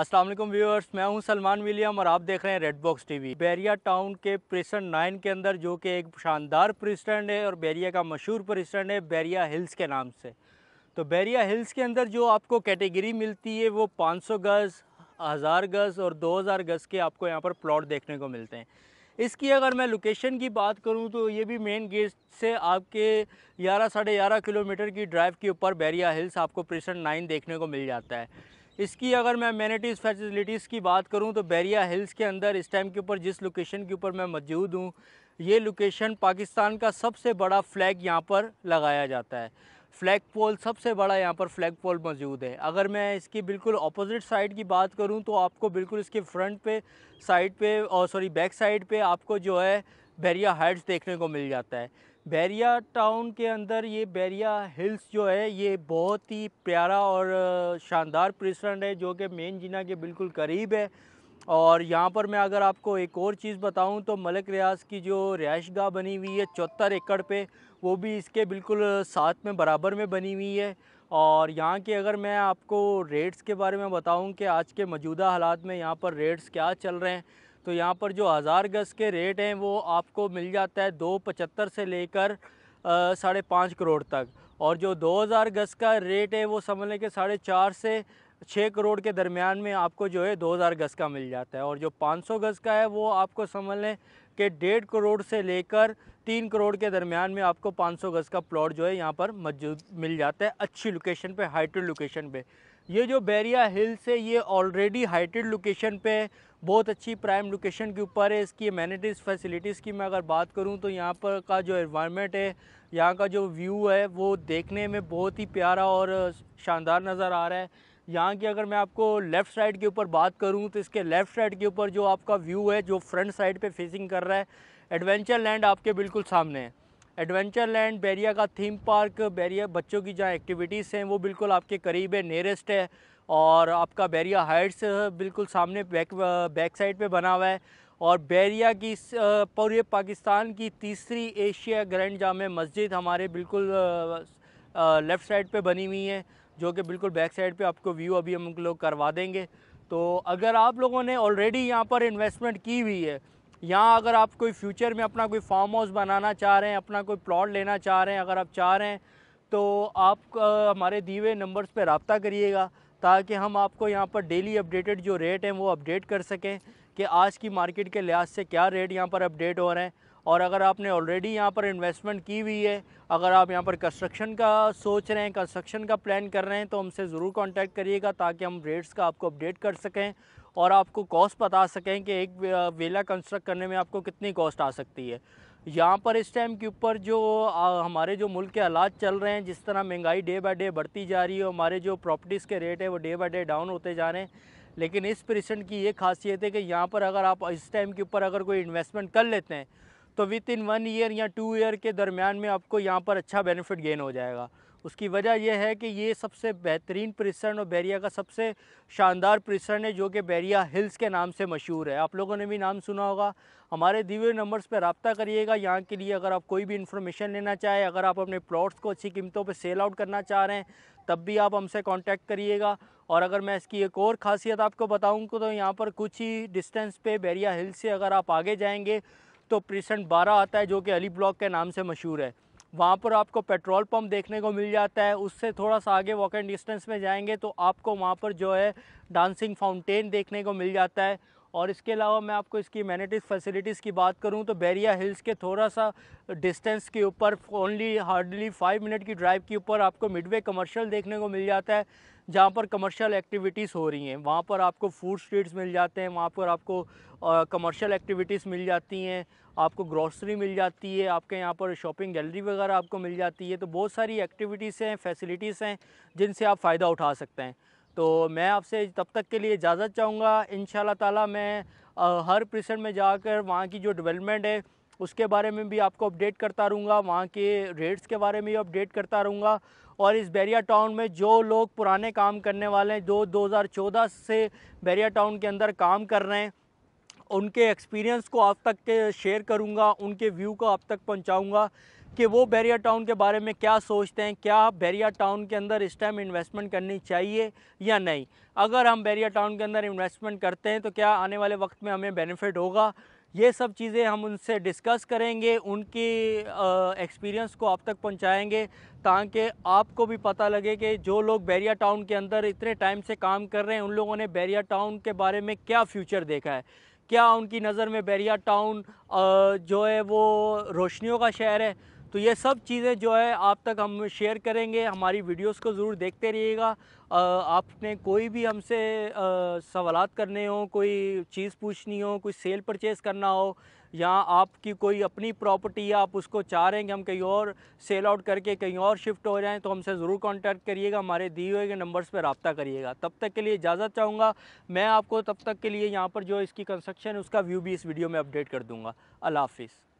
अस्सलाम वालेकुम व्यूअर्स मैं हूं सलमान विलियम और आप देख रहे हैं red box TV Bairia town के प्रेसन नाइन के अंदर जो कि एक शानदार प्रिस्टन है और बैरिया का मशहूर प्रिस्टन है बैरिया हिल्स के नाम से तो बैरिया हिल्स के अंदर जो आपको कैटेगरी मिलती है वो 500 गज़ हज़ार गज़ और 2000 गज़ के आपको यहाँ पर प्लॉट देखने को मिलते हैं इसकी अगर मैं लोकेशन की बात करूं तो ये भी मेन गेट से आपके ग्यारह साढ़े ग्यारह किलोमीटर की ड्राइव के ऊपर बैरिया हिल्स आपको प्रेशन नाइन देखने को मिल जाता है इसकी अगर मैं मैनिटीज़ फैसिलिटीज़ की बात करूँ तो बैरिया हिल्स के अंदर इस टाइम के ऊपर जिस लोकेशन के ऊपर मैं मौजूद हूँ ये लोकेशन पाकिस्तान का सबसे बड़ा फ्लैग यहाँ पर लगाया जाता है फ्लैग पोल सबसे बड़ा यहाँ पर फ्लैग पोल मौजूद है अगर मैं इसकी बिल्कुल अपोजिट साइड की बात करूँ तो आपको बिल्कुल इसके फ्रंट पे साइड पे और सॉरी बैक साइड पे आपको जो है बैरिया हाइट्स देखने को मिल जाता है बैरिया टाउन के अंदर ये बैरिया हिल्स जो है ये बहुत ही प्यारा और शानदार प्रेसरेंट है जो कि मेन जिना के बिल्कुल करीब है और यहाँ पर मैं अगर आपको एक और चीज़ बताऊँ तो मलक रियाज की जो रिहाइश गाह बनी हुई है चौहत्तर एकड़ पे वो भी इसके बिल्कुल साथ में बराबर में बनी हुई है और यहाँ के अगर मैं आपको रेट्स के बारे में बताऊँ कि आज के मौजूदा हालात में यहाँ पर रेट्स क्या चल रहे हैं तो यहाँ पर जो हज़ार गज़ के रेट हैं वो आपको मिल जाता है दो पचहत्तर से लेकर साढ़े पाँच करोड़ तक और जो दो हज़ार गज़ का रेट है वो समझ लें कि साढ़े चार से छः करोड़ के दरमियान में आपको जो है दो हज़ार गज़ का मिल जाता है और जो पाँच सौ गज़ का है वो आपको समझ लें कि डेढ़ करोड़ से लेकर तीन करोड़ के दरमियान में आपको पाँच सौ गज़ का प्लॉट जो है यहाँ पर मौजूद मिल जाता है अच्छी लोकेशन पर हाइट्रो लोकेशन पर ये जो बैरिया हिल्स है ये ऑलरेडी हाइटेड लोकेशन पे बहुत अच्छी प्राइम लोकेशन के ऊपर है इसकी मैनिटीज़ फैसिलिटीज़ की मैं अगर बात करूँ तो यहाँ पर का जो इन्वायरमेंट है यहाँ का जो व्यू है वो देखने में बहुत ही प्यारा और शानदार नज़र आ रहा है यहाँ की अगर मैं आपको लेफ़्ट साइड के ऊपर बात करूँ तो इसके लेफ़्ट साइड के ऊपर जो आपका व्यू है जो फ्रंट साइड पर फेसिंग कर रहा है एडवेंचर लैंड आपके बिल्कुल सामने है एडवेंचर लैंड बैरिया का थीम पार्क बैरिया बच्चों की जहाँ एक्टिविटीज़ हैं वो बिल्कुल आपके करीब है नियरेस्ट है और आपका बैरिया हाइट्स बिल्कुल सामने बैक बैक साइड पे बना हुआ है और बैरिया की पूरे पाकिस्तान की तीसरी एशिया ग्रैंड जाम मस्जिद हमारे बिल्कुल लेफ़्ट साइड पे बनी हुई है जो कि बिल्कुल बैक साइड पे आपको व्यू अभी हम लोग करवा देंगे तो अगर आप लोगों ने ऑलरेडी यहाँ पर इन्वेस्टमेंट की हुई है यहाँ अगर आप कोई फ्यूचर में अपना कोई फार्म हाउस बनाना चाह रहे हैं अपना कोई प्लॉट लेना चाह रहे हैं अगर आप चाह रहे हैं तो आप हमारे दिए हुए नंबर्स पर रबता करिएगा ताकि हम आपको यहाँ पर डेली अपडेटेड जो रेट हैं वो अपडेट कर सकें कि आज की मार्केट के लिहाज से क्या रेट यहाँ पर अपडेट हो रहे हैं और अगर आपने ऑलरेडी यहाँ पर इन्वेस्टमेंट की हुई है अगर आप यहाँ पर कंस्ट्रक्शन का सोच रहे हैं कंस्ट्रक्शन का प्लान कर रहे हैं तो हमसे ज़रूर कांटेक्ट करिएगा ताकि हम रेट्स का आपको अपडेट कर सकें और आपको कॉस्ट बता सकें कि एक वेला कंस्ट्रक्ट करने में आपको कितनी कॉस्ट आ सकती है यहाँ पर इस टाइम के ऊपर जो आ, हमारे जो मुल्क के हालात चल रहे हैं जिस तरह महंगाई डे बाई डे बढ़ती जा रही है हमारे जो प्रॉपर्टीज़ के रेट है वो डे बाई डे डाउन होते जा रहे हैं लेकिन इस पेशेंट की ये खासियत है कि यहाँ पर अगर आप इस टाइम के ऊपर अगर कोई इन्वेस्टमेंट कर लेते हैं तो विद इन वन ईयर या टू ईयर के दरमियान में आपको यहाँ पर अच्छा बेनिफिट गेन हो जाएगा उसकी वजह यह है कि ये सबसे बेहतरीन परिसरण और बैरिया का सबसे शानदार परिसरण है जो कि बैरिया हिल्स के नाम से मशहूर है आप लोगों ने भी नाम सुना होगा हमारे दिए नंबर्स पर रबता करिएगा यहाँ के लिए अगर आप कोई भी इन्फॉर्मेशन लेना चाहें अगर आप अपने प्लॉट्स को अच्छी कीमतों पर सेल आउट करना चाह रहे हैं तब भी आप हमसे कॉन्टैक्ट करिएगा और अगर मैं इसकी एक और खासियत आपको बताऊँ तो यहाँ पर कुछ ही डिस्टेंस पर बैरिया हिल्स से अगर आप आगे जाएंगे तो प्रेसेंट बारह आता है जो कि अली ब्लॉक के नाम से मशहूर है वहाँ पर आपको पेट्रोल पंप देखने को मिल जाता है उससे थोड़ा सा आगे वॉक एंड डिस्टेंस में जाएंगे तो आपको वहाँ पर जो है डांसिंग फाउंटेन देखने को मिल जाता है और इसके अलावा मैं आपको इसकी मैनेटिस फैसिलिटीज़ की बात करूँ तो बैरिया हिल्स के थोड़ा सा डिस्टेंस के ऊपर ओनली हार्डली फाइव मिनट की ड्राइव के ऊपर आपको मिडवे कमर्शियल देखने को मिल जाता है जहाँ पर कमर्शियल एक्टिविटीज़ हो रही हैं वहाँ पर आपको फूड स्ट्रीट्स मिल जाते हैं वहाँ पर आपको कमर्शियल एक्टिविटीज़ मिल जाती हैं आपको ग्रॉसरी मिल जाती है आपके यहाँ पर शॉपिंग गैलरी वगैरह आपको मिल जाती है तो बहुत सारी एक्टिविटीज़ हैं फैसिलिटीज़ हैं जिनसे आप फ़ायदा उठा सकते हैं तो मैं आपसे तब तक के लिए इजाज़त चाहूँगा इन ताला मैं आ, हर प्रसेंट में जाकर वहाँ की जो डेवलपमेंट है उसके बारे में भी आपको अपडेट करता रहूँगा वहाँ के रेट्स के बारे में भी अपडेट करता रहूँगा और इस बैरिया टाउन में जो लोग पुराने काम करने वाले हैं जो दो से बैरिया टाउन के अंदर काम कर रहे हैं उनके एक्सपीरियंस को आप तक के शेयर करूँगा उनके व्यू को आप तक पहुँचाऊँगा कि वो बैरिया टाउन के बारे में क्या सोचते हैं क्या बैरिया टाउन के अंदर इस टाइम इन्वेस्टमेंट करनी चाहिए या नहीं अगर हम बैरिया टाउन के अंदर इन्वेस्टमेंट करते हैं तो क्या आने वाले वक्त में हमें बेनिफिट होगा ये सब चीज़ें हम उनसे डिस्कस करेंगे उनकी एक्सपीरियंस को आप तक पहुंचाएंगे ताकि आपको भी पता लगे कि जो लोग बैरिया टाउन के अंदर इतने टाइम से काम कर रहे हैं उन लोगों ने बैरिया टाउन के बारे में क्या फ्यूचर देखा है क्या उनकी नज़र में बैरिया टाउन जो है वो रोशनियों का शहर है तो ये सब चीज़ें जो है आप तक हम शेयर करेंगे हमारी वीडियोस को ज़रूर देखते रहिएगा आपने कोई भी हमसे सवाल करने हो कोई चीज़ पूछनी हो कोई सेल परचेज़ करना हो या आपकी कोई अपनी प्रॉपर्टी है आप उसको चाह रहे हैं कि हम कहीं और सेल आउट करके कहीं और शिफ्ट हो जाएं तो हमसे ज़रूर कांटेक्ट करिएगा हमारे दिए हुए के नंबर्स पर रबता करिएगा तब तक के लिए इजाज़त चाहूँगा मैं आपको तब तक के लिए यहाँ पर जो इसकी कंस्ट्रक्शन है उसका व्यू भी इस वीडियो में अपडेट कर दूँगा अल्लाह हाफिज़